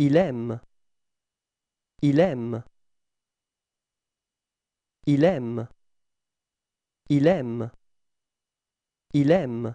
Il aime. Il aime. Il aime. Il aime. Il aime.